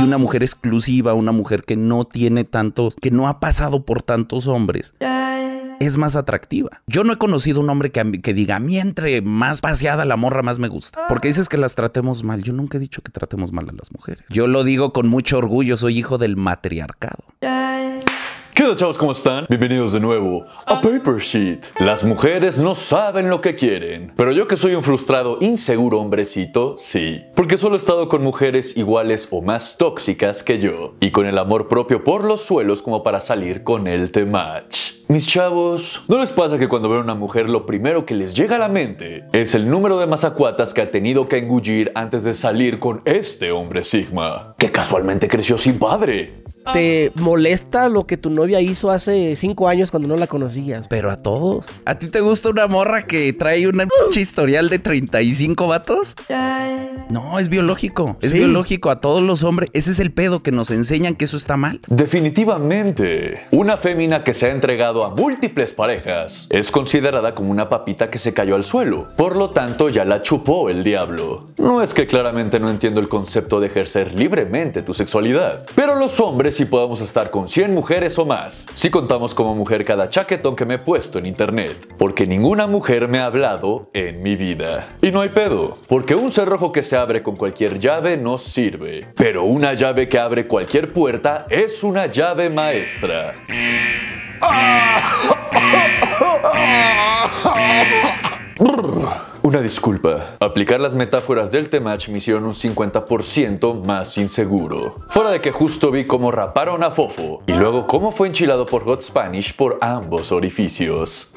y una mujer exclusiva, una mujer que no tiene tantos, que no ha pasado por tantos hombres. Es más atractiva. Yo no he conocido un hombre que, diga, a entre más paseada la morra más me gusta. Porque dices que las tratemos mal. Yo nunca he dicho que tratemos mal a las mujeres. Yo lo digo con mucho orgullo, soy hijo del matriarcado. ¿Qué tal chavos? ¿Cómo están? Bienvenidos de nuevo a ah. Paper Sheet. Las mujeres no saben lo que quieren. Pero yo que soy un frustrado, inseguro hombrecito, sí. Porque solo he estado con mujeres iguales o más tóxicas que yo. Y con el amor propio por los suelos como para salir con el temach. Mis chavos, ¿no les pasa que cuando ven a una mujer lo primero que les llega a la mente es el número de masacuatas que ha tenido que engullir antes de salir con este hombre Sigma? Que casualmente creció sin padre. ¿Te molesta lo que tu novia hizo hace cinco años cuando no la conocías? Pero a todos. ¿A ti te gusta una morra que trae un uh. historial de 35 vatos? No, es biológico. Es biológico a todos los hombres. Ese es el pedo que nos enseñan que eso está mal. Definitivamente. Una fémina que se ha entregado a múltiples parejas es considerada como una papita que se cayó al suelo. Por lo tanto, ya la chupó el diablo. No es que claramente no entiendo el concepto de ejercer libremente tu sexualidad, pero los hombres si podamos estar con 100 mujeres o más, si contamos como mujer cada chaquetón que me he puesto en internet, porque ninguna mujer me ha hablado en mi vida. Y no hay pedo, porque un cerrojo que se abre con cualquier llave no sirve, pero una llave que abre cualquier puerta es una llave maestra. Una disculpa. Aplicar las metáforas del Temach me hicieron un 50% más inseguro. Fuera de que justo vi cómo raparon a Fofo y luego cómo fue enchilado por Hot Spanish por ambos orificios.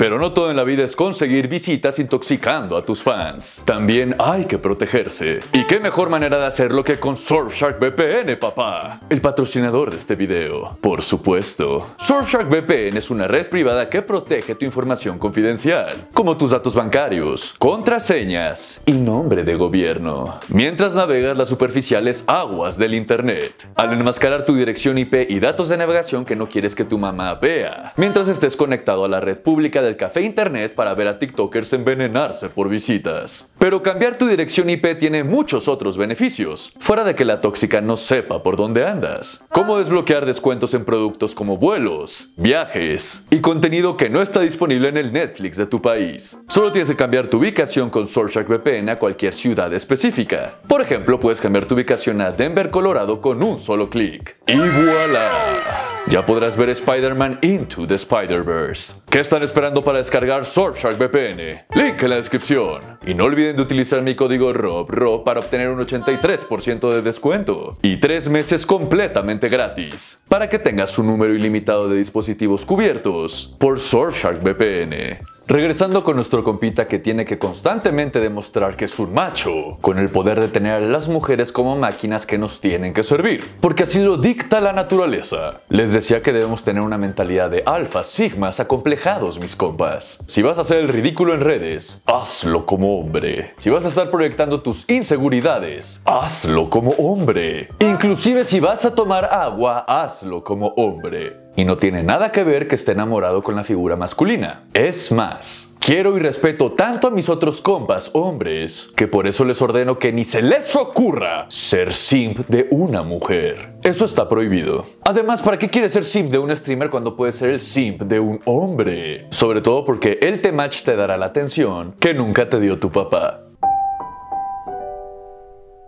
Pero no todo en la vida es conseguir visitas intoxicando a tus fans. También hay que protegerse. ¿Y qué mejor manera de hacerlo que con Surfshark VPN, papá? El patrocinador de este video. Por supuesto. Surfshark VPN es una red privada que protege tu información confidencial, como tus datos bancarios, contraseñas y nombre de gobierno, mientras navegas las superficiales aguas del Internet. Al enmascarar tu dirección IP y datos de navegación que no quieres que tu mamá vea, mientras estés conectado a la red pública de café internet para ver a TikTokers envenenarse por visitas. Pero cambiar tu dirección IP tiene muchos otros beneficios, fuera de que la tóxica no sepa por dónde andas. Cómo desbloquear descuentos en productos como vuelos, viajes y contenido que no está disponible en el Netflix de tu país. Solo tienes que cambiar tu ubicación con Surfshark VPN a cualquier ciudad específica. Por ejemplo, puedes cambiar tu ubicación a Denver, Colorado con un solo clic. ¡Y voilà! ya podrás ver Spider-Man Into the Spider-Verse. ¿Qué están esperando para descargar Surfshark VPN? Link en la descripción. Y no olviden de utilizar mi código ROBROB para obtener un 83% de descuento y 3 meses completamente gratis para que tengas un número ilimitado de dispositivos cubiertos por Surfshark VPN. Regresando con nuestro compita que tiene que constantemente demostrar que es un macho, con el poder de tener a las mujeres como máquinas que nos tienen que servir, porque así lo dicta la naturaleza. Les decía que debemos tener una mentalidad de alfa, sigmas, acomplejados, mis compas. Si vas a hacer el ridículo en redes, hazlo como hombre. Si vas a estar proyectando tus inseguridades, hazlo como hombre. Inclusive si vas a tomar agua, hazlo como hombre. Y no tiene nada que ver que esté enamorado con la figura masculina. Es más, quiero y respeto tanto a mis otros compas hombres que por eso les ordeno que ni se les ocurra ser simp de una mujer. Eso está prohibido. Además, ¿para qué quieres ser simp de un streamer cuando puedes ser el simp de un hombre? Sobre todo porque el temach match te dará la atención que nunca te dio tu papá.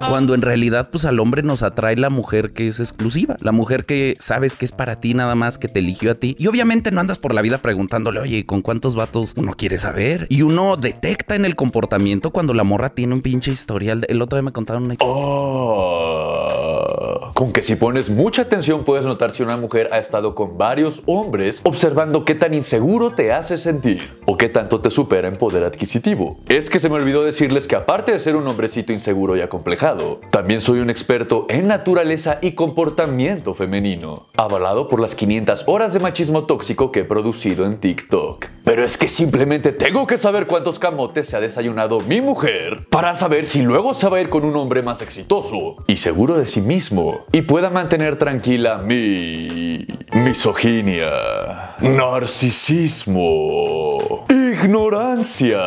Ah. Cuando en realidad, pues al hombre nos atrae la mujer que es exclusiva, la mujer que sabes que es para ti nada más, que te eligió a ti. Y obviamente no andas por la vida preguntándole, oye, ¿con cuántos vatos uno quiere saber? Y uno detecta en el comportamiento cuando la morra tiene un pinche historial. El otro día me contaron una. Oh. Aunque si pones mucha atención puedes notar si una mujer ha estado con varios hombres observando qué tan inseguro te hace sentir o qué tanto te supera en poder adquisitivo. Es que se me olvidó decirles que aparte de ser un hombrecito inseguro y acomplejado, también soy un experto en naturaleza y comportamiento femenino, avalado por las 500 horas de machismo tóxico que he producido en TikTok. Pero es que simplemente tengo que saber cuántos camotes se ha desayunado mi mujer para saber si luego se va a ir con un hombre más exitoso y seguro de sí mismo y pueda mantener tranquila mi misoginia, narcisismo. Y ignorancia.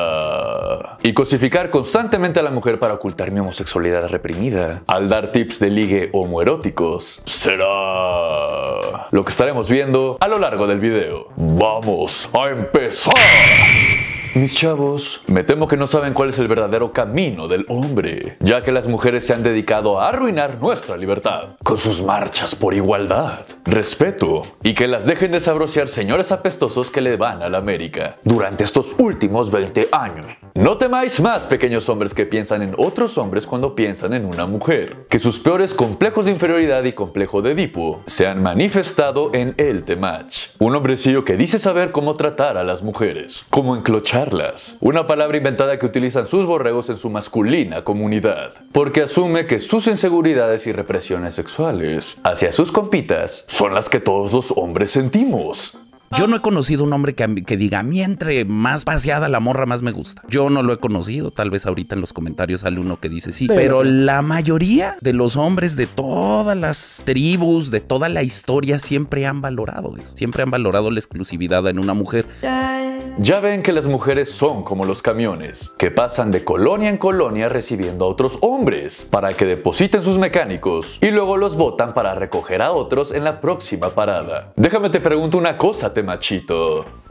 Y cosificar constantemente a la mujer para ocultar mi homosexualidad reprimida. Al dar tips de ligue homoeróticos. Será lo que estaremos viendo a lo largo del video. ¡Vamos a empezar! Mis chavos, me temo que no saben cuál es el verdadero camino del hombre, ya que las mujeres se han dedicado a arruinar nuestra libertad con sus marchas por igualdad, respeto y que las dejen de señores apestosos que le van a la América durante estos últimos 20 años. No temáis más, pequeños hombres que piensan en otros hombres cuando piensan en una mujer, que sus peores complejos de inferioridad y complejo de Edipo se han manifestado en el Temach, un hombrecillo que dice saber cómo tratar a las mujeres, cómo enclochar una palabra inventada que utilizan sus borregos en su masculina comunidad, porque asume que sus inseguridades y represiones sexuales hacia sus compitas son las que todos los hombres sentimos. Yo no he conocido un hombre que, diga, a entre más paseada la morra más me gusta. Yo no lo he conocido, tal vez ahorita en los comentarios alguno uno que dice sí, pero, la mayoría de los hombres de todas las tribus, de toda la historia, siempre han valorado eso, siempre han valorado la exclusividad en una mujer. Ya ven que las mujeres son como los camiones, que pasan de colonia en colonia recibiendo a otros hombres para que depositen sus mecánicos y luego los botan para recoger a otros en la próxima parada. Déjame te pregunto una cosa, temachito.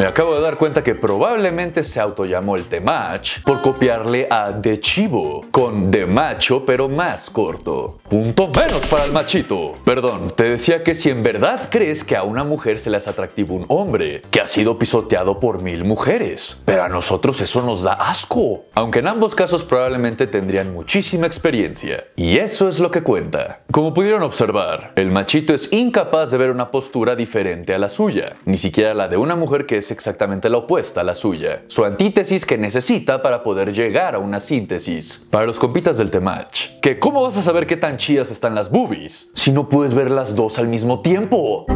Me acabo de dar cuenta que probablemente se autollamó el match por copiarle a De Chivo con De Macho pero más corto. Punto menos para el machito. Perdón, te decía que si en verdad crees que a una mujer se le hace atractivo un hombre que ha sido pisoteado por mil mujeres, pero a nosotros eso nos da asco. Aunque en ambos casos probablemente tendrían muchísima experiencia. Y eso es lo que cuenta. Como pudieron observar, el machito es incapaz de ver una postura diferente a la suya, ni siquiera la de una mujer que es exactamente la opuesta a la suya, su antítesis que necesita para poder llegar a una síntesis. Para los compitas del temach, que ¿cómo vas a saber qué tan chidas están las boobies si no puedes ver las dos al mismo tiempo?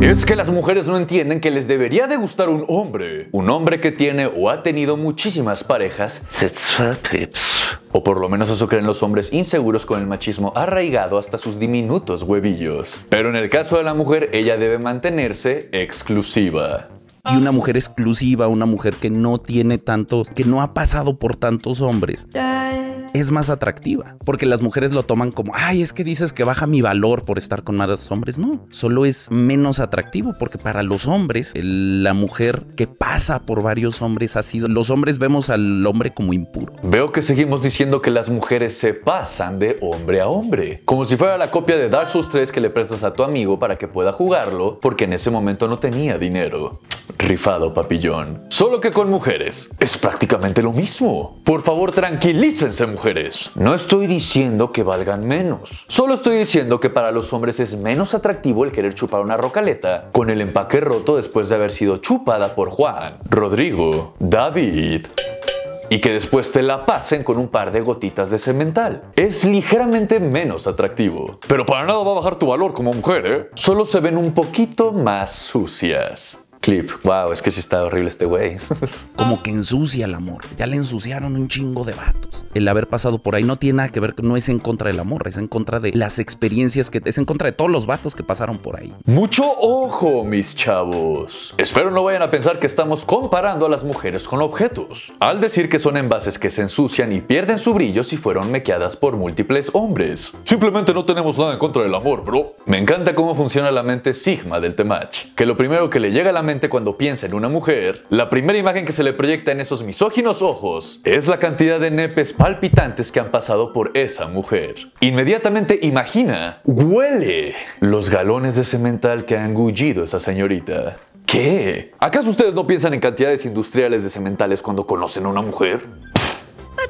Es que las mujeres no entienden que les debería de gustar un hombre, un hombre que tiene o ha tenido muchísimas parejas o por lo menos eso creen los hombres inseguros con el machismo arraigado hasta sus diminutos huevillos. Pero en el caso de la mujer, ella debe mantenerse exclusiva y una mujer exclusiva, una mujer que no tiene tantos, que no ha pasado por tantos hombres es más atractiva, porque las mujeres lo toman como, ay, es que dices que baja mi valor por estar con más hombres. No, solo es menos atractivo, porque para los hombres, la mujer que pasa por varios hombres ha sido, los hombres vemos al hombre como impuro. Veo que seguimos diciendo que las mujeres se pasan de hombre a hombre, como si fuera la copia de Dark Souls 3 que le prestas a tu amigo para que pueda jugarlo, porque en ese momento no tenía dinero. Rifado, papillón. Solo que con mujeres es prácticamente lo mismo. Por favor, tranquilícense, mujer no estoy diciendo que valgan menos. Solo estoy diciendo que para los hombres es menos atractivo el querer chupar una rocaleta con el empaque roto después de haber sido chupada por Juan, Rodrigo, David y que después te la pasen con un par de gotitas de cemental. Es ligeramente menos atractivo, pero para nada va a bajar tu valor como mujer, ¿eh? Solo se ven un poquito más sucias clip. Wow, es que si está horrible este güey. Como que ensucia el amor. Ya le ensuciaron un chingo de vatos. El haber pasado por ahí no tiene nada que ver, no es en contra del amor, es en contra de las experiencias que es en contra de todos los vatos que pasaron por ahí. Mucho ojo, mis chavos. Espero no vayan a pensar que estamos comparando a las mujeres con objetos. Al decir que son envases que se ensucian y pierden su brillo si fueron mequeadas por múltiples hombres. Simplemente no tenemos nada en contra del amor, bro. Me encanta cómo funciona la mente Sigma del Temach, que lo primero que le llega a la mente cuando piensa en una mujer, la primera imagen que se le proyecta en esos misóginos ojos es la cantidad de nepes palpitantes que han pasado por esa mujer. Inmediatamente imagina, huele los galones de cemental que ha engullido esa señorita. ¿Qué? ¿Acaso ustedes no piensan en cantidades industriales de cementales cuando conocen a una mujer?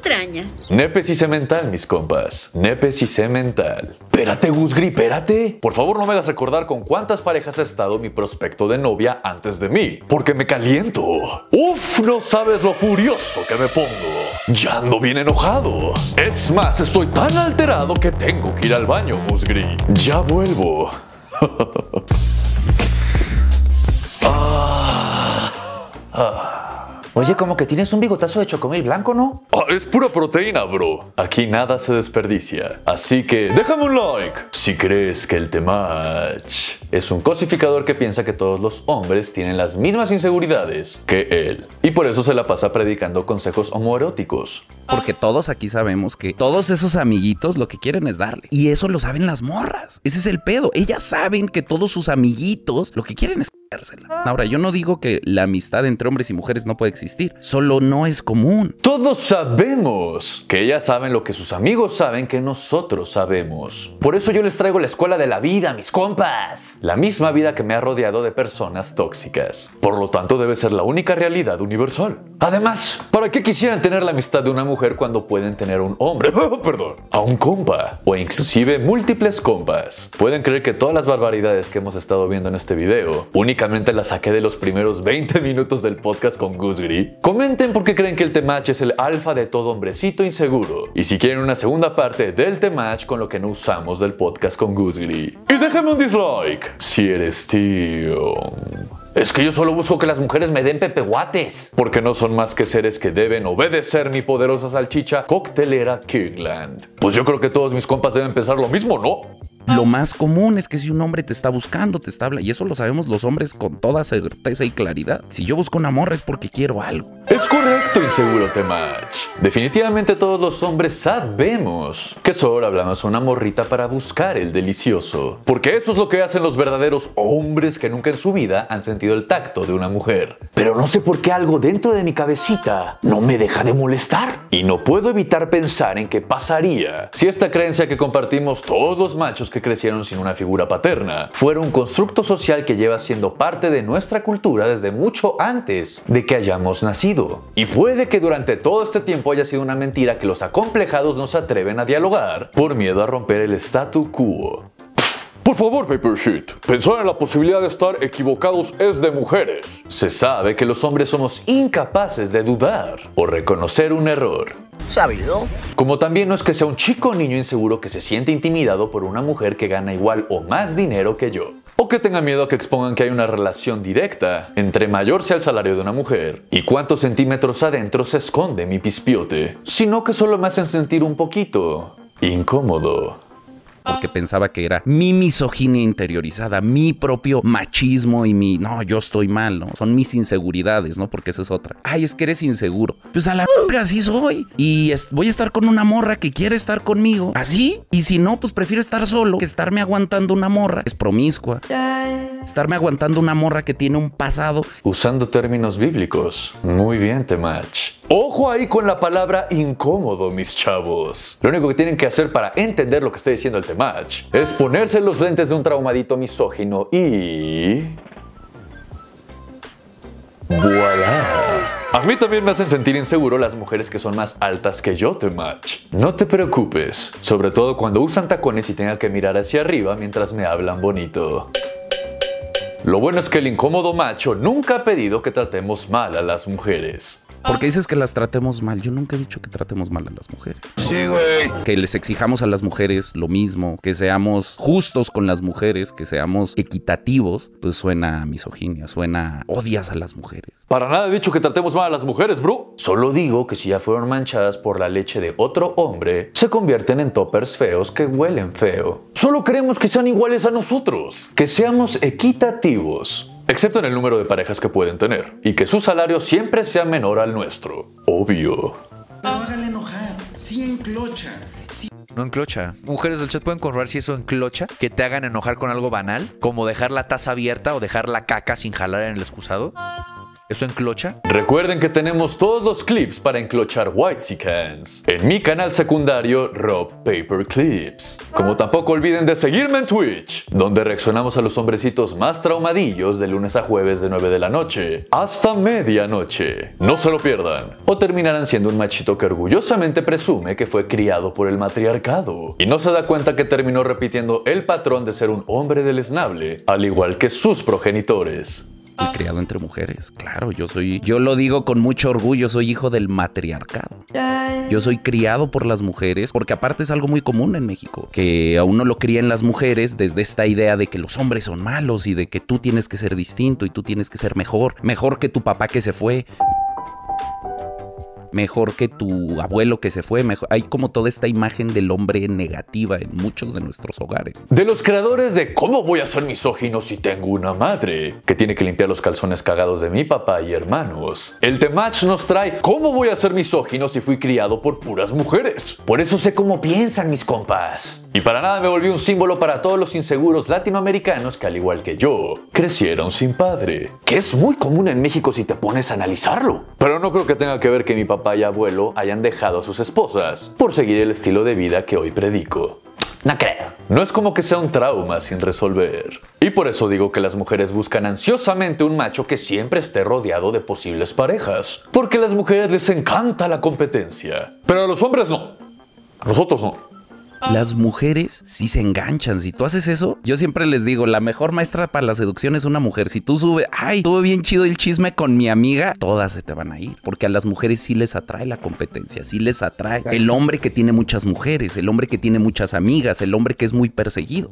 extrañas. Nepes y cemental, mis compas. Nepes y cemental. Espérate, Gusgri, espérate. Por favor, no me hagas recordar con cuántas parejas ha estado mi prospecto de novia antes de mí, porque me caliento. Uf, no sabes lo furioso que me pongo. Ya ando bien enojado. Es más, estoy tan alterado que tengo que ir al baño, Gusgri. Ya vuelvo. ah. ah. Oye, como que tienes un bigotazo de chocomil blanco, ¿no? Ah, es pura proteína, bro. Aquí nada se desperdicia. Así que déjame un like si crees que el temach es un cosificador que piensa que todos los hombres tienen las mismas inseguridades que él. Y por eso se la pasa predicando consejos homoeróticos. Porque todos aquí sabemos que todos esos amiguitos lo que quieren es darle. Y eso lo saben las morras. Ese es el pedo. Ellas saben que todos sus amiguitos lo que quieren es Ahora, yo no digo que la amistad entre hombres y mujeres no puede existir, solo no es común. Todos sabemos que ellas saben lo que sus amigos saben que nosotros sabemos. Por eso yo les traigo la escuela de la vida, mis compas. La misma vida que me ha rodeado de personas tóxicas. Por lo tanto, debe ser la única realidad universal. Además, ¿para qué quisieran tener la amistad de una mujer cuando pueden tener un hombre? Oh, perdón, a un compa o inclusive múltiples compas. Pueden creer que todas las barbaridades que hemos estado viendo en este video únicamente las saqué de los primeros 20 minutos del podcast con Gusgri. Comenten por qué creen que el Temach es el alfa de todo hombrecito inseguro y si quieren una segunda parte del Temach con lo que no usamos del podcast con Gusgri. Y déjenme un dislike si eres tío. Es que yo solo busco que las mujeres me den pepeguates. Porque no son más que seres que deben obedecer mi poderosa salchicha coctelera Kingland. Pues yo creo que todos mis compas deben pensar lo mismo, ¿no? Lo más común es que si un hombre te está buscando, te está hablando, y eso lo sabemos los hombres con toda certeza y claridad. Si yo busco una morra es porque quiero algo. Es correcto, inseguro te match. Definitivamente todos los hombres sabemos que solo hablamos a una morrita para buscar el delicioso. Porque eso es lo que hacen los verdaderos hombres que nunca en su vida han sentido el tacto de una mujer. Pero no sé por qué algo dentro de mi cabecita no me deja de molestar. Y no puedo evitar pensar en qué pasaría si esta creencia que compartimos todos los machos que crecieron sin una figura paterna. Fueron un constructo social que lleva siendo parte de nuestra cultura desde mucho antes de que hayamos nacido. Y puede que durante todo este tiempo haya sido una mentira que los acomplejados no se atreven a dialogar por miedo a romper el statu quo. Por favor, Paper Sheet, pensar en la posibilidad de estar equivocados es de mujeres. Se sabe que los hombres somos incapaces de dudar o reconocer un error. Sabido. Como también no es que sea un chico o niño inseguro que se siente intimidado por una mujer que gana igual o más dinero que yo. O que tenga miedo a que expongan que hay una relación directa entre mayor sea el salario de una mujer y cuántos centímetros adentro se esconde mi pispiote. Sino que solo me hacen sentir un poquito incómodo porque pensaba que era mi misoginia interiorizada, mi propio machismo y mi, no, yo estoy malo. ¿no? Son mis inseguridades, ¿no? Porque esa es otra. Ay, es que eres inseguro. Pues a la verga, así soy. Y voy a estar con una morra que quiere estar conmigo, así. Y si no, pues prefiero estar solo que estarme aguantando una morra. Es promiscua. Estarme aguantando una morra que tiene un pasado. Usando términos bíblicos. Muy bien, Temach. Ojo ahí con la palabra incómodo, mis chavos. Lo único que tienen que hacer para entender lo que está diciendo el match es ponerse los lentes de un traumadito misógino y... ¡Voilà! A mí también me hacen sentir inseguro las mujeres que son más altas que yo, te match. No te preocupes, sobre todo cuando usan tacones y tenga que mirar hacia arriba mientras me hablan bonito. Lo bueno es que el incómodo macho nunca ha pedido que tratemos mal a las mujeres. Porque dices que las tratemos mal. Yo nunca he dicho que tratemos mal a las mujeres. Sí, güey. Que les exijamos a las mujeres lo mismo, que seamos justos con las mujeres, que seamos equitativos, pues suena misoginia, suena odias a las mujeres. Para nada he dicho que tratemos mal a las mujeres, bro. Solo digo que si ya fueron manchadas por la leche de otro hombre, se convierten en toppers feos que huelen feo. Solo queremos que sean iguales a nosotros, que seamos equitativos excepto en el número de parejas que pueden tener, y que su salario siempre sea menor al nuestro. Obvio. No enojar, sí enclocha. Sí. No enclocha. Mujeres del chat pueden comprobar si eso enclocha, que te hagan enojar con algo banal, como dejar la taza abierta o dejar la caca sin jalar en el excusado. ¿Eso enclocha? Recuerden que tenemos todos los clips para enclochar White Cans en mi canal secundario Rob Paper Clips. Como tampoco olviden de seguirme en Twitch, donde reaccionamos a los hombrecitos más traumadillos de lunes a jueves de 9 de la noche hasta medianoche. No se lo pierdan, o terminarán siendo un machito que orgullosamente presume que fue criado por el matriarcado y no se da cuenta que terminó repitiendo el patrón de ser un hombre deleznable, al igual que sus progenitores. Y ah. criado entre mujeres, claro, yo soy, yo lo digo con mucho orgullo, soy hijo del matriarcado. Yo soy criado por las mujeres, porque aparte es algo muy común en México, que a uno lo crían las mujeres desde esta idea de que los hombres son malos y de que tú tienes que ser distinto y tú tienes que ser mejor, mejor que tu papá que se fue, mejor que tu abuelo que se fue. Hay como toda esta imagen del hombre negativa en muchos de nuestros hogares. De los creadores de ¿Cómo voy a ser misógino si tengo una madre? Que tiene que limpiar los calzones cagados de mi papá y hermanos. El Temach nos trae ¿Cómo voy a ser misógino si fui criado por puras mujeres? Por eso sé cómo piensan mis compas. Y para nada me volví un símbolo para todos los inseguros latinoamericanos que al igual que yo, crecieron sin padre. Que es muy común en México si te pones a analizarlo. Pero no creo que tenga que ver que mi papá y abuelo hayan dejado a sus esposas por seguir el estilo de vida que hoy predico. No creo. No es como que sea un trauma sin resolver. Y por eso digo que las mujeres buscan ansiosamente un macho que siempre esté rodeado de posibles parejas. Porque a las mujeres les encanta la competencia. Pero a los hombres no. A nosotros no. Ah. Las mujeres sí se enganchan. Si tú haces eso, yo siempre les digo, la mejor maestra para la seducción es una mujer. Si tú subes, ay, tuve bien chido el chisme con mi amiga, todas se te van a ir. Porque a las mujeres sí les atrae la competencia, sí les atrae el hombre que tiene muchas mujeres, el hombre que tiene muchas amigas, el hombre que es muy perseguido.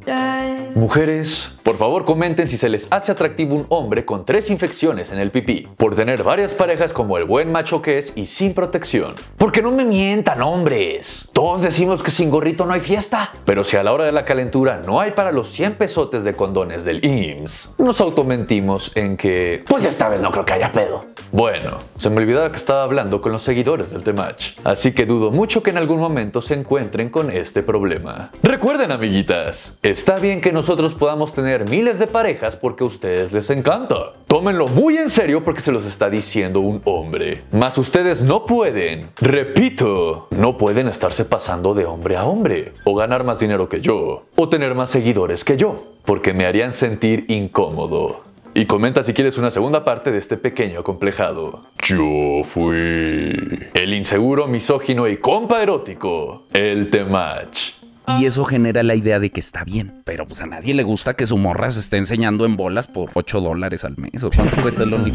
Mujeres, por favor comenten si se les hace atractivo un hombre con tres infecciones en el pipí, por tener varias parejas como el buen macho que es y sin protección. Porque no me mientan, hombres decimos que sin gorrito no hay fiesta, pero si a la hora de la calentura no hay para los 100 pesotes de condones del IMSS, nos automentimos en que, pues esta vez no creo que haya pedo. Bueno, se me olvidaba que estaba hablando con los seguidores del T-Match. así que dudo mucho que en algún momento se encuentren con este problema. Recuerden amiguitas, está bien que nosotros podamos tener miles de parejas porque a ustedes les encanta, Tómenlo muy en serio porque se los está diciendo un hombre. Mas ustedes no pueden, repito, no pueden estarse pasando de hombre a hombre, o ganar más dinero que yo, o tener más seguidores que yo, porque me harían sentir incómodo. Y comenta si quieres una segunda parte de este pequeño acomplejado. Yo fui... El inseguro, misógino y compa erótico. El temach y eso genera la idea de que está bien. Pero pues a nadie le gusta que su morra se esté enseñando en bolas por 8 dólares al mes. ¿O cuánto cuesta el